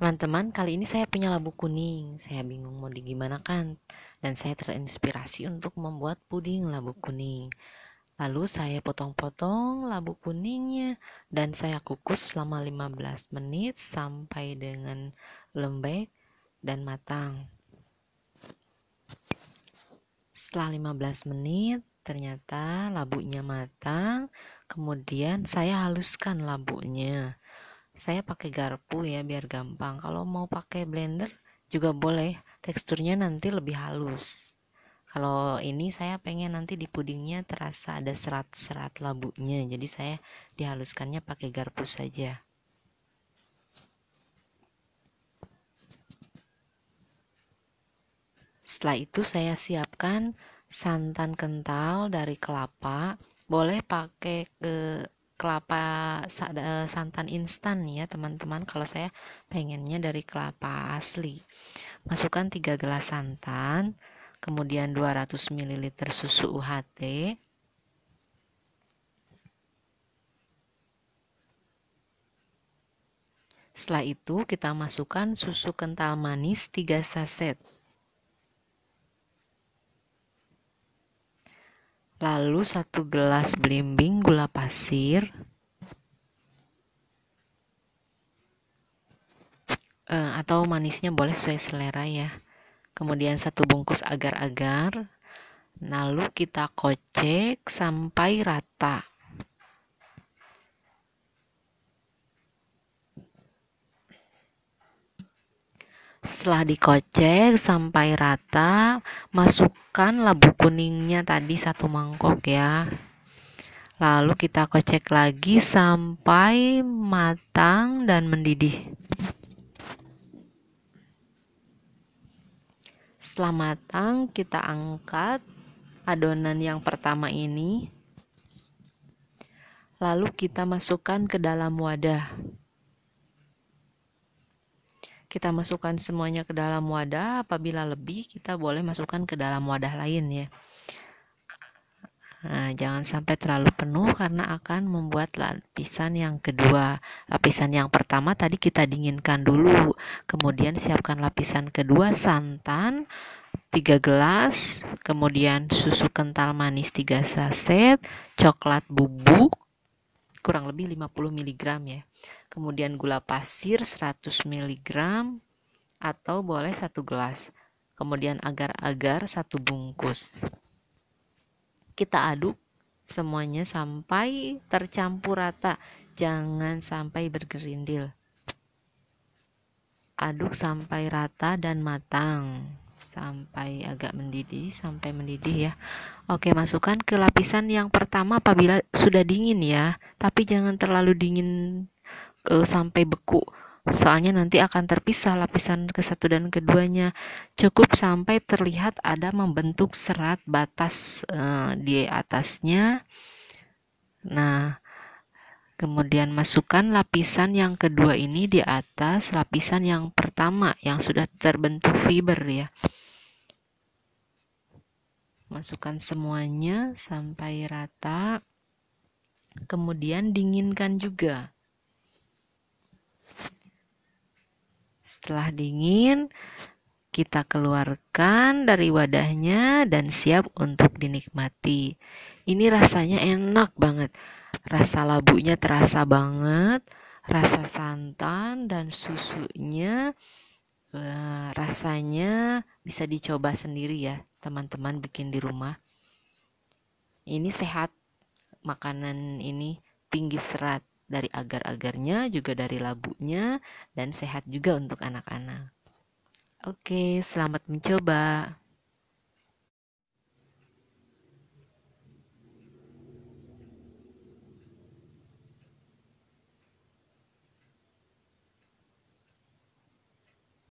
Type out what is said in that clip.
Teman-teman, kali ini saya punya labu kuning. Saya bingung mau digimanakan. Dan saya terinspirasi untuk membuat puding labu kuning. Lalu saya potong-potong labu kuningnya dan saya kukus selama 15 menit sampai dengan lembek dan matang. Setelah 15 menit, ternyata labunya matang. Kemudian saya haluskan labunya saya pakai garpu ya biar gampang kalau mau pakai blender juga boleh teksturnya nanti lebih halus kalau ini saya pengen nanti di pudingnya terasa ada serat-serat labunya jadi saya dihaluskannya pakai garpu saja setelah itu saya siapkan santan kental dari kelapa boleh pakai ke kelapa eh, santan instan ya teman-teman kalau saya pengennya dari kelapa asli masukkan 3 gelas santan kemudian 200 ml susu UHT setelah itu kita masukkan susu kental manis 3 saset lalu satu gelas belimbing gula pasir eh, atau manisnya boleh sesuai selera ya kemudian satu bungkus agar-agar lalu kita kocek sampai rata Setelah dikocek sampai rata, masukkan labu kuningnya tadi satu mangkok ya. Lalu kita kocek lagi sampai matang dan mendidih. Setelah matang, kita angkat adonan yang pertama ini. Lalu kita masukkan ke dalam wadah kita masukkan semuanya ke dalam wadah apabila lebih kita boleh masukkan ke dalam wadah lain ya Nah, jangan sampai terlalu penuh karena akan membuat lapisan yang kedua. Lapisan yang pertama tadi kita dinginkan dulu. Kemudian siapkan lapisan kedua santan 3 gelas, kemudian susu kental manis 3 saset, coklat bubuk kurang lebih 50 mg ya kemudian gula pasir 100 mg atau boleh satu gelas, kemudian agar-agar satu bungkus. Kita aduk semuanya sampai tercampur rata, jangan sampai bergerindil. Aduk sampai rata dan matang, sampai agak mendidih, sampai mendidih ya. Oke, masukkan ke lapisan yang pertama apabila sudah dingin ya, tapi jangan terlalu dingin uh, sampai beku soalnya nanti akan terpisah lapisan ke satu dan keduanya cukup sampai terlihat ada membentuk serat batas uh, di atasnya nah kemudian masukkan lapisan yang kedua ini di atas lapisan yang pertama yang sudah terbentuk fiber ya masukkan semuanya sampai rata kemudian dinginkan juga Setelah dingin, kita keluarkan dari wadahnya dan siap untuk dinikmati. Ini rasanya enak banget. Rasa labunya terasa banget, rasa santan dan susunya eh, rasanya bisa dicoba sendiri ya, teman-teman bikin di rumah. Ini sehat makanan ini tinggi serat dari agar-agarnya, juga dari labunya, dan sehat juga untuk anak-anak. Oke, selamat mencoba.